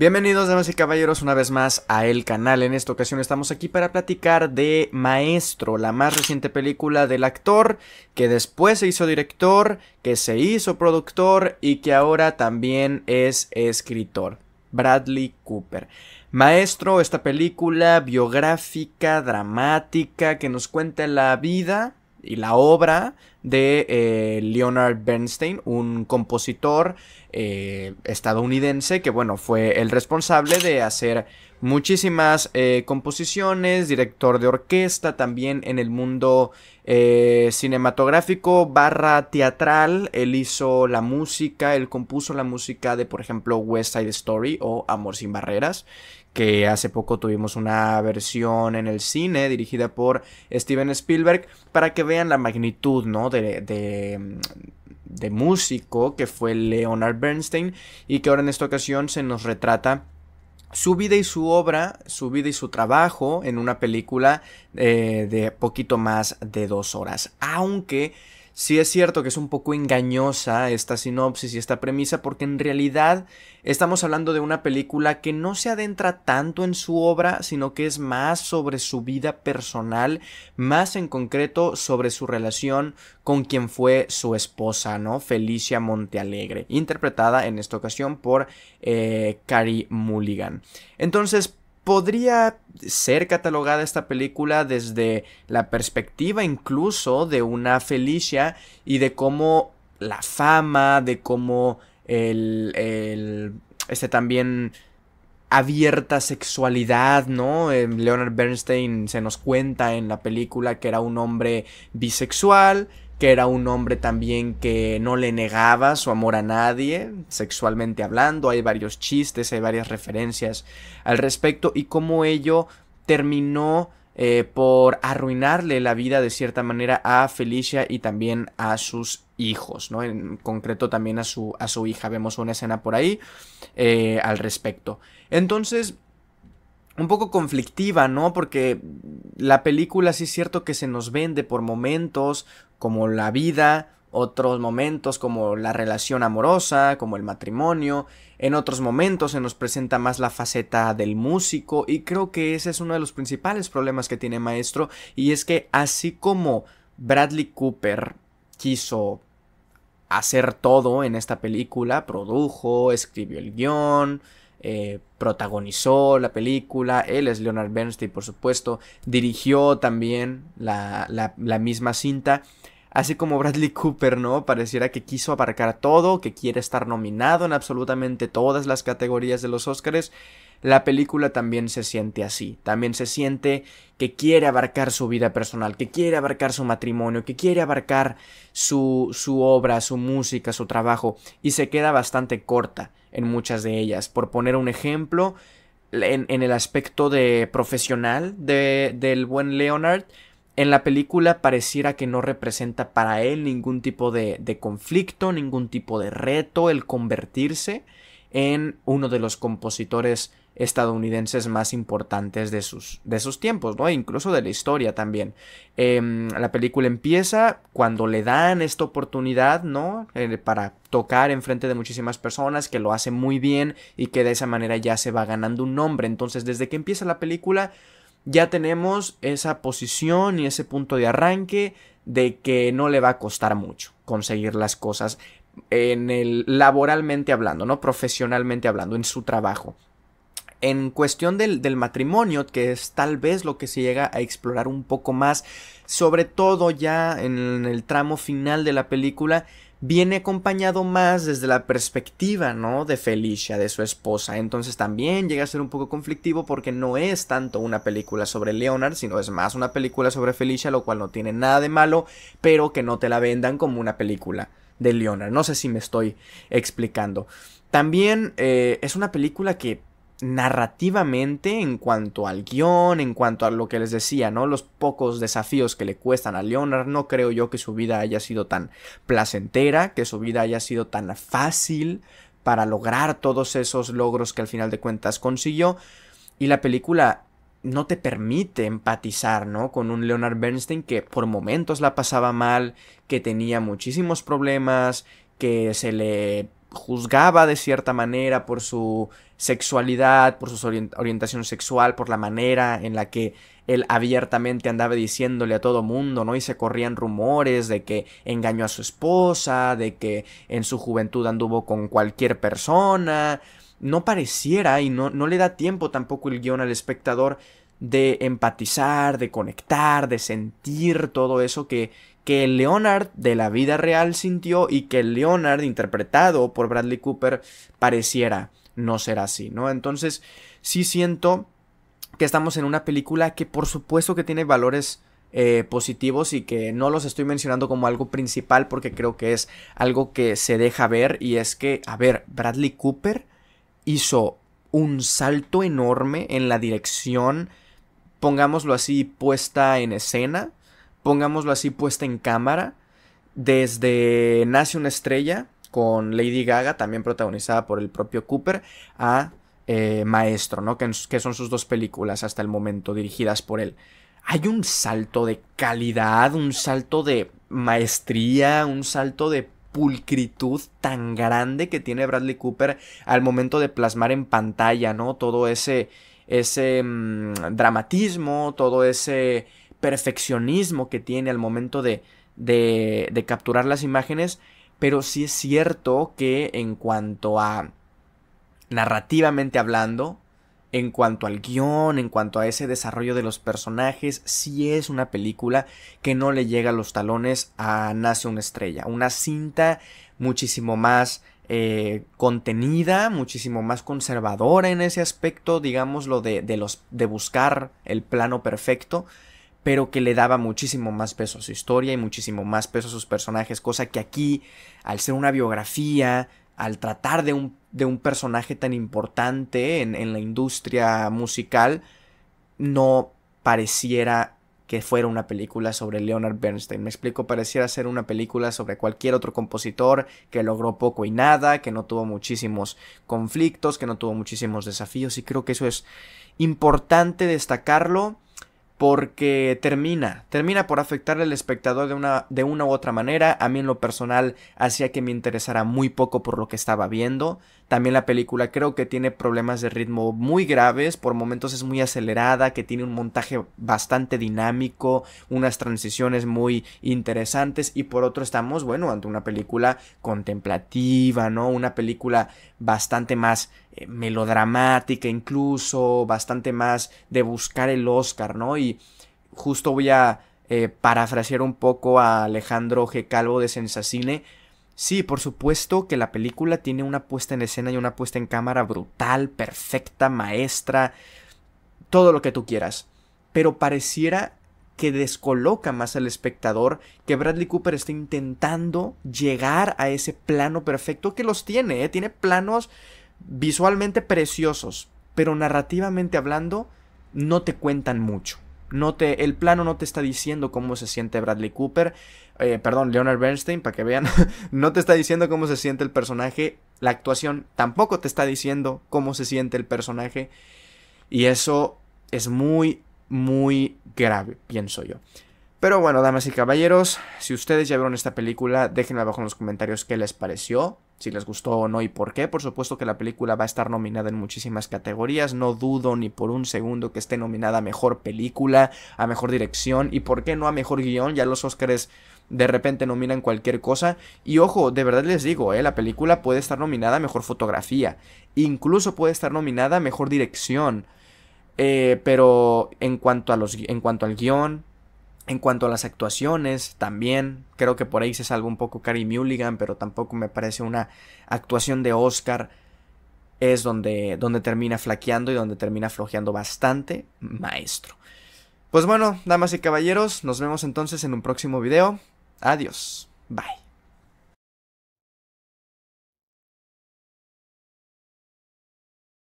Bienvenidos damas y caballeros una vez más a el canal, en esta ocasión estamos aquí para platicar de Maestro, la más reciente película del actor que después se hizo director, que se hizo productor y que ahora también es escritor, Bradley Cooper. Maestro, esta película biográfica, dramática, que nos cuenta la vida y la obra de eh, Leonard Bernstein, un compositor eh, estadounidense que, bueno, fue el responsable de hacer muchísimas eh, composiciones, director de orquesta, también en el mundo cinematográfico barra teatral, él hizo la música, él compuso la música de, por ejemplo, West Side Story o Amor sin Barreras que hace poco tuvimos una versión en el cine dirigida por Steven Spielberg para que vean la magnitud, ¿no? De, de, músico que fue Leonard Bernstein y que ahora en esta ocasión se nos retrata su vida y su obra, su vida y su trabajo en una película eh, de poquito más de dos horas. Aunque Sí es cierto que es un poco engañosa esta sinopsis y esta premisa porque en realidad estamos hablando de una película que no se adentra tanto en su obra, sino que es más sobre su vida personal, más en concreto sobre su relación con quien fue su esposa, ¿no? Felicia Montealegre, interpretada en esta ocasión por eh, Carrie Mulligan. Entonces, podría ser catalogada esta película desde la perspectiva incluso de una Felicia y de cómo la fama, de cómo el, este también abierta sexualidad, ¿no? Eh, Leonard Bernstein se nos cuenta en la película que era un hombre bisexual, que era un hombre también que no le negaba su amor a nadie, sexualmente hablando, hay varios chistes, hay varias referencias al respecto y cómo ello terminó eh, por arruinarle la vida de cierta manera a Felicia y también a sus hijos, ¿no? En concreto también a su, a su hija, vemos una escena por ahí eh, al respecto. Entonces, un poco conflictiva, ¿no? Porque la película sí es cierto que se nos vende por momentos, como la vida, otros momentos como la relación amorosa, como el matrimonio, en otros momentos se nos presenta más la faceta del músico y creo que ese es uno de los principales problemas que tiene Maestro y es que así como Bradley Cooper quiso hacer todo en esta película, produjo, escribió el guión, eh, protagonizó la película, él es Leonard Bernstein por supuesto, dirigió también la, misma cinta, así como Bradley Cooper, ¿no? Pareciera que quiso abarcar todo, que quiere estar nominado en absolutamente todas las categorías de los Oscars la película también se siente así, también se siente que quiere abarcar su vida personal, que quiere abarcar su matrimonio, que quiere abarcar su, obra, su música, su trabajo, y se queda bastante corta en muchas de ellas. Por poner un ejemplo, en, el aspecto de profesional del buen Leonard, en la película pareciera que no representa para él ningún tipo de, de, conflicto, ningún tipo de reto el convertirse en uno de los compositores estadounidenses más importantes de sus, de tiempos, ¿no? incluso de la historia también. Em, la película empieza cuando le dan esta oportunidad, ¿no? Eh, para tocar enfrente de muchísimas personas, que lo hace muy bien y que de esa manera ya se va ganando un nombre. Entonces, desde que empieza la película, ya tenemos esa posición y ese punto de arranque de que no le va a costar mucho conseguir las cosas en el laboralmente hablando, no profesionalmente hablando, en su trabajo. En cuestión del, matrimonio, que es tal vez lo que se llega a explorar un poco más, sobre todo ya en el tramo final de la película, viene acompañado más desde la perspectiva, ¿no? De Felicia, de su esposa. Entonces también llega a ser un poco conflictivo porque no es tanto una película sobre Leonard, sino es más una película sobre Felicia, lo cual no tiene nada de malo, pero que no te la vendan como una película de Leonard. No sé si me estoy explicando. También eh, es una película que narrativamente, en cuanto al guión, en cuanto a lo que les decía, ¿no? Los pocos desafíos que le cuestan a Leonard, no creo yo que su vida haya sido tan placentera, que su vida haya sido tan fácil para lograr todos esos logros que al final de cuentas consiguió. Y la película no te permite empatizar, ¿no? Con un Leonard Bernstein que por momentos la pasaba mal, que tenía muchísimos problemas, que se le juzgaba de cierta manera por su sexualidad, por su orientación sexual, por la manera en la que él abiertamente andaba diciéndole a todo mundo, ¿no? Y se corrían rumores de que engañó a su esposa, de que en su juventud anduvo con cualquier persona. No pareciera y no, no le da tiempo tampoco el guión al espectador de empatizar, de conectar, de sentir todo eso que, que Leonard de la vida real sintió y que Leonard, interpretado por Bradley Cooper, pareciera no ser así, ¿no? Entonces, sí siento que estamos en una película que por supuesto que tiene valores eh, positivos y que no los estoy mencionando como algo principal porque creo que es algo que se deja ver y es que, a ver, Bradley Cooper hizo un salto enorme en la dirección pongámoslo así, puesta en escena, pongámoslo así, puesta en cámara, desde Nace una estrella, con Lady Gaga, también protagonizada por el propio Cooper, a eh, Maestro, ¿no? Que, que son sus dos películas hasta el momento dirigidas por él. Hay un salto de calidad, un salto de maestría, un salto de pulcritud tan grande que tiene Bradley Cooper al momento de plasmar en pantalla, ¿no? Todo ese ese mm, dramatismo, todo ese perfeccionismo que tiene al momento de, de, de capturar las imágenes, pero sí es cierto que en cuanto a narrativamente hablando, en cuanto al guión, en cuanto a ese desarrollo de los personajes, sí es una película que no le llega a los talones a Nace una estrella, una cinta muchísimo más eh, contenida, muchísimo más conservadora en ese aspecto, digamos, lo de, de buscar el plano perfecto, pero que le daba muchísimo más peso a su historia y muchísimo más peso a sus personajes, cosa que aquí, al ser una biografía, al tratar de un, de un personaje tan importante en, en la industria musical, no pareciera que fuera una película sobre Leonard Bernstein. Me explico, pareciera ser una película sobre cualquier otro compositor que logró poco y nada, que no tuvo muchísimos conflictos, que no tuvo muchísimos desafíos y creo que eso es importante destacarlo porque termina, termina por afectar al espectador de una, de una u otra manera. A mí en lo personal hacía que me interesara muy poco por lo que estaba viendo. También la película creo que tiene problemas de ritmo muy graves, por momentos es muy acelerada, que tiene un montaje bastante dinámico, unas transiciones muy interesantes y por otro estamos, bueno, ante una película contemplativa, ¿no? Una película bastante más eh, melodramática incluso, bastante más de buscar el Oscar, ¿no? Y justo voy a eh, parafrasear un poco a Alejandro G. Calvo de Sensacine. Sí, por supuesto que la película tiene una puesta en escena y una puesta en cámara brutal, perfecta, maestra, todo lo que tú quieras. Pero pareciera que descoloca más al espectador que Bradley Cooper está intentando llegar a ese plano perfecto que los tiene. ¿eh? Tiene planos visualmente preciosos, pero narrativamente hablando no te cuentan mucho el plano no te está diciendo cómo se siente Bradley Cooper, eh, perdón, Leonard Bernstein, para que vean, no te está diciendo cómo se siente el personaje, la actuación tampoco te está diciendo cómo se siente el personaje, y eso es muy, muy grave, pienso yo. Pero bueno, damas y caballeros, si ustedes ya vieron esta película, déjenme abajo en los comentarios qué les pareció si les gustó o no y por qué. Por supuesto que la película va a estar nominada en muchísimas categorías, no dudo ni por un segundo que esté nominada a mejor película, a mejor dirección y por qué no a mejor guión, ya los Oscars de repente nominan cualquier cosa y ojo, de verdad les digo, eh, la película puede estar nominada a mejor fotografía, incluso puede estar nominada a mejor dirección. Eh, pero en cuanto, a los, en cuanto al guión, en cuanto a las actuaciones, también creo que por ahí se salva un poco Cary Mulligan, pero tampoco me parece una actuación de Oscar. Es donde, donde termina flaqueando y donde termina flojeando bastante, maestro. Pues bueno, damas y caballeros, nos vemos entonces en un próximo video. Adiós. Bye.